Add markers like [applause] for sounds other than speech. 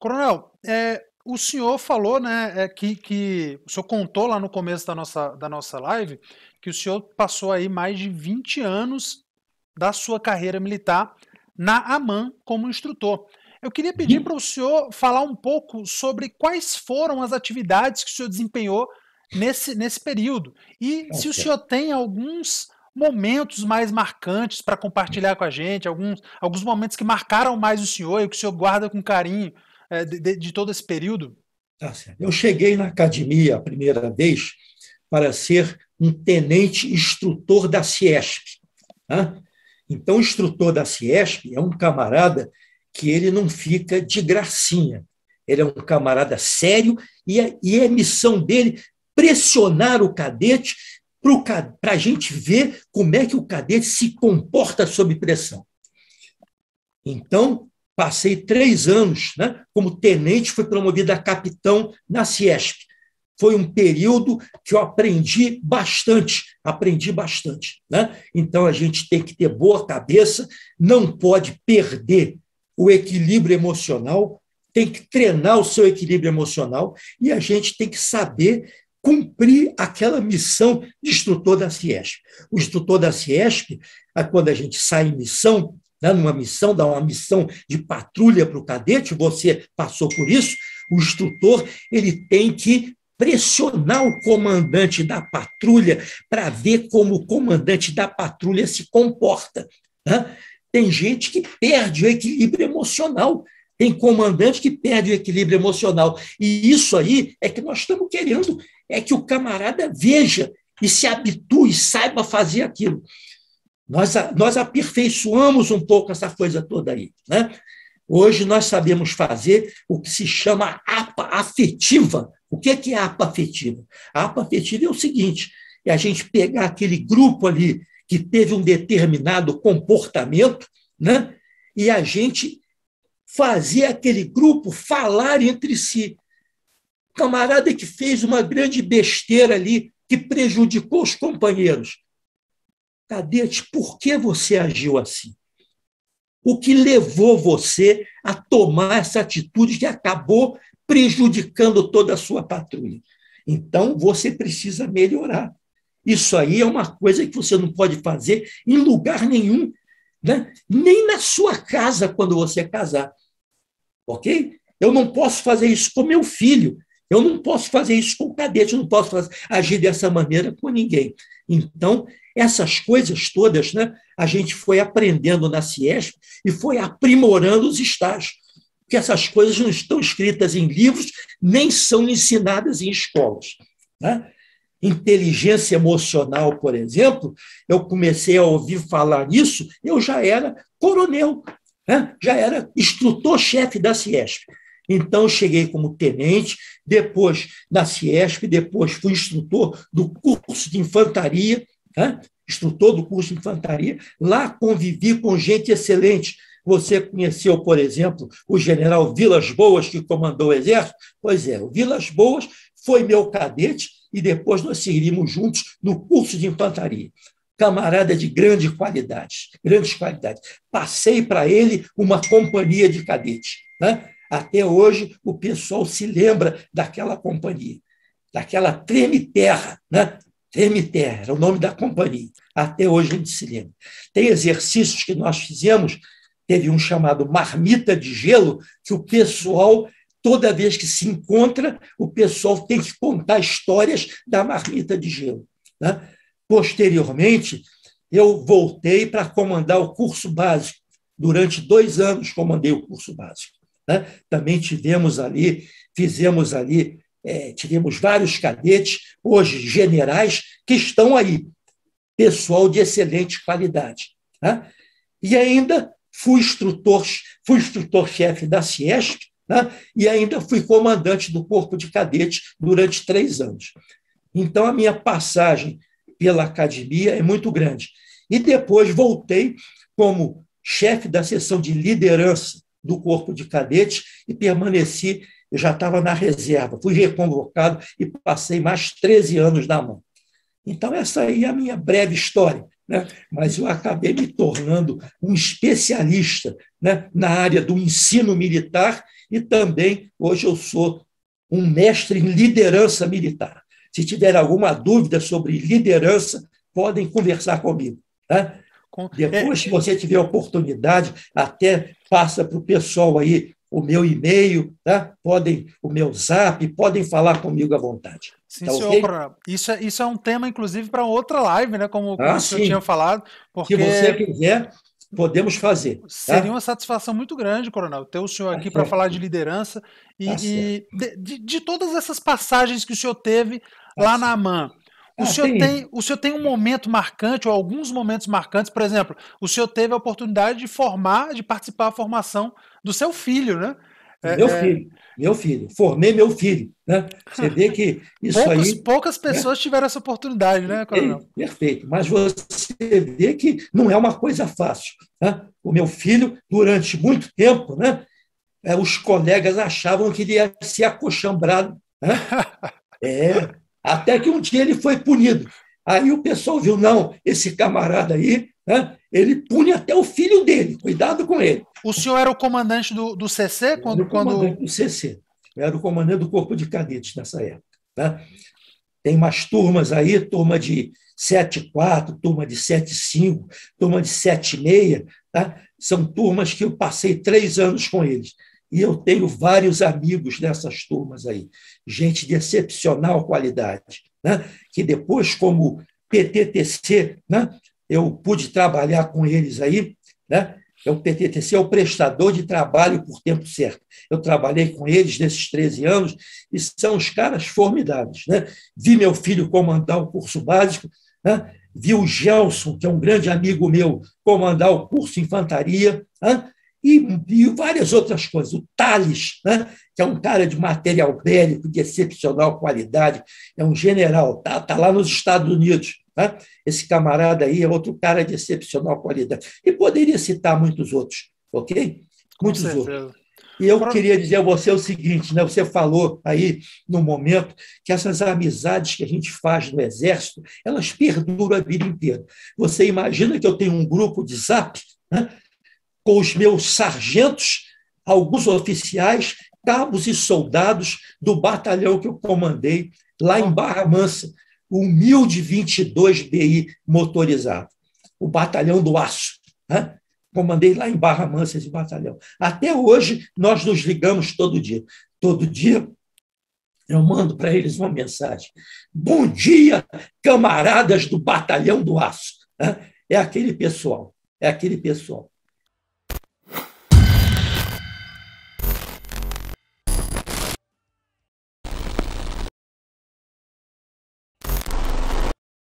Coronel, é, o senhor falou, né, é, que, que o senhor contou lá no começo da nossa, da nossa live que o senhor passou aí mais de 20 anos da sua carreira militar na AMAN como instrutor. Eu queria pedir uhum. para o senhor falar um pouco sobre quais foram as atividades que o senhor desempenhou nesse, nesse período e se o senhor tem alguns momentos mais marcantes para compartilhar com a gente, alguns, alguns momentos que marcaram mais o senhor e que o senhor guarda com carinho é, de, de todo esse período? Tá Eu cheguei na academia a primeira vez para ser um tenente instrutor da Ciesp. Então, o instrutor da Ciesp é um camarada que ele não fica de gracinha. Ele é um camarada sério e é a missão dele pressionar o cadete para a gente ver como é que o cadete se comporta sob pressão. Então, Passei três anos né, como tenente, fui promovido a capitão na Ciesp. Foi um período que eu aprendi bastante, aprendi bastante. Né? Então, a gente tem que ter boa cabeça, não pode perder o equilíbrio emocional, tem que treinar o seu equilíbrio emocional e a gente tem que saber cumprir aquela missão de instrutor da Ciesp. O instrutor da Ciesp, é quando a gente sai em missão, né, numa missão, dá uma missão de patrulha para o cadete, você passou por isso, o instrutor ele tem que pressionar o comandante da patrulha para ver como o comandante da patrulha se comporta. Né? Tem gente que perde o equilíbrio emocional, tem comandante que perde o equilíbrio emocional. E isso aí é que nós estamos querendo, é que o camarada veja e se habitue, saiba fazer aquilo. Nós, nós aperfeiçoamos um pouco essa coisa toda aí. Né? Hoje nós sabemos fazer o que se chama APA afetiva. O que é, que é APA afetiva? A APA afetiva é o seguinte: é a gente pegar aquele grupo ali que teve um determinado comportamento, né? e a gente fazer aquele grupo falar entre si. Camarada que fez uma grande besteira ali, que prejudicou os companheiros. Cadete, por que você agiu assim? O que levou você a tomar essa atitude que acabou prejudicando toda a sua patrulha? Então, você precisa melhorar. Isso aí é uma coisa que você não pode fazer em lugar nenhum, né? nem na sua casa quando você é casar. Ok? Eu não posso fazer isso com meu filho. Eu não posso fazer isso com o cadete, eu não posso fazer, agir dessa maneira com ninguém. Então, essas coisas todas né, a gente foi aprendendo na Ciesp e foi aprimorando os estágios, porque essas coisas não estão escritas em livros, nem são ensinadas em escolas. Né? Inteligência emocional, por exemplo, eu comecei a ouvir falar nisso, eu já era coronel, né? já era instrutor-chefe da Ciesp. Então, cheguei como tenente, depois na Ciesp, depois fui instrutor do curso de infantaria, né? instrutor do curso de infantaria, lá convivi com gente excelente. Você conheceu, por exemplo, o general Vilas Boas, que comandou o exército? Pois é, o Vilas Boas foi meu cadete e depois nós seguimos juntos no curso de infantaria. Camarada de grande qualidade, grandes qualidades. Passei para ele uma companhia de cadete. Né? Até hoje, o pessoal se lembra daquela companhia, daquela treme-terra, né? Remiter, era o nome da companhia. Até hoje gente se lembra. Tem exercícios que nós fizemos, teve um chamado marmita de gelo, que o pessoal, toda vez que se encontra, o pessoal tem que contar histórias da marmita de gelo. Né? Posteriormente, eu voltei para comandar o curso básico. Durante dois anos comandei o curso básico. Né? Também tivemos ali, fizemos ali é, tivemos vários cadetes, hoje generais, que estão aí, pessoal de excelente qualidade. Né? E ainda fui instrutor, fui instrutor-chefe da Ciesp, né? e ainda fui comandante do corpo de cadetes durante três anos. Então, a minha passagem pela academia é muito grande. E depois voltei como chefe da seção de liderança do corpo de cadetes e permaneci eu já estava na reserva, fui reconvocado e passei mais 13 anos na mão. Então, essa aí é a minha breve história. Né? Mas eu acabei me tornando um especialista né? na área do ensino militar e também, hoje, eu sou um mestre em liderança militar. Se tiver alguma dúvida sobre liderança, podem conversar comigo. Né? Depois, se é, você tiver oportunidade, até passa para o pessoal aí o meu e-mail, tá? podem, o meu zap, podem falar comigo à vontade. Sim, tá senhor. Okay? Isso, é, isso é um tema, inclusive, para outra live, né? Como, ah, como eu tinha falado. Porque... Se você quiser, podemos fazer. Tá? Seria uma satisfação muito grande, Coronel, ter o senhor tá aqui tá para falar de liderança e, tá e de, de, de, todas essas passagens que o senhor teve tá lá certo. na AMAN. O, ah, senhor tem, o senhor tem um momento marcante, ou alguns momentos marcantes, por exemplo, o senhor teve a oportunidade de formar, de participar da formação do seu filho, né? É, meu é, filho, meu filho, formei meu filho. Né? Você vê que isso poucos, aí. Poucas né? pessoas né? tiveram essa oportunidade, né, Coronel? perfeito, mas você vê que não é uma coisa fácil. Né? O meu filho, durante muito tempo, né, é, os colegas achavam que ele ia ser acochambrado. Né? [laughs] É, até que um dia ele foi punido. Aí o pessoal viu, não, esse camarada aí, né, ele pune até o filho dele, cuidado com ele. O senhor era o comandante do, do CC? Quando, o comandante do CC. era o comandante do Corpo de Cadetes nessa época. Né? Tem umas turmas aí, turma de 74, turma de 75, turma de 76, tá? São turmas que eu passei três anos com eles. E eu tenho vários amigos nessas turmas aí, gente de excepcional qualidade, né? que depois, como PTTC, né? eu pude trabalhar com eles aí. Né? É o então, PTTC é o prestador de trabalho por tempo certo. Eu trabalhei com eles nesses 13 anos e são os caras formidáveis. Né? Vi meu filho comandar o curso básico, né? vi o Gelson, que é um grande amigo meu, comandar o curso infantaria. Né? e, e várias outras coisas. O Tales, né, que é um cara de material bélico, de excepcional qualidade, é um general, está tá lá nos Estados Unidos. Né? Esse camarada aí é outro cara de excepcional qualidade. E poderia citar muitos outros, ok? Muitos outros. E eu queria dizer a você o seguinte: né? você falou aí, no momento, que essas amizades que a gente faz no Exército, elas perduram a vida inteira. Você imagina que eu tenho um grupo de zap né? com os meus sargentos, alguns oficiais, cabos e soldados do batalhão que eu comandei lá em Barra Mansa, o 1022 BI motorizado, o batalhão do aço. Né? Comandei lá em Barra Mansa esse batalhão. Até hoje, nós nos ligamos todo dia. Todo dia eu mando para eles uma mensagem. Bom dia, camaradas do Batalhão do Aço. Né? É aquele pessoal, é aquele pessoal.